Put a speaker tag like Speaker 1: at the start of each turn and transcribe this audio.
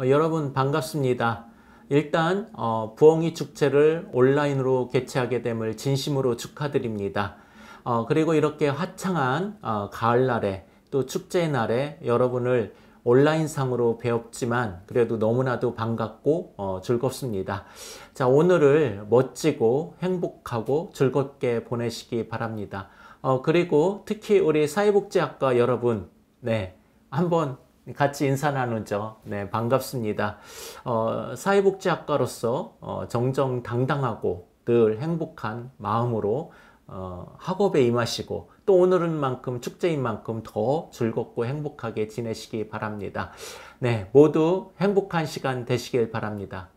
Speaker 1: 어, 여러분 반갑습니다. 일단 어, 부엉이 축제를 온라인으로 개최하게 됨을 진심으로 축하드립니다. 어, 그리고 이렇게 화창한 어, 가을날에 또 축제의 날에 여러분을 온라인상으로 배웠지만 그래도 너무나도 반갑고 어, 즐겁습니다. 자 오늘을 멋지고 행복하고 즐겁게 보내시기 바랍니다. 어, 그리고 특히 우리 사회복지학과 여러분 네 한번 같이 인사 나누죠. 네, 반갑습니다. 어, 사회복지학과로서 어, 정정당당하고 늘 행복한 마음으로 어, 학업에 임하시고 또 오늘은 만큼 축제인 만큼 더 즐겁고 행복하게 지내시기 바랍니다. 네, 모두 행복한 시간 되시길 바랍니다.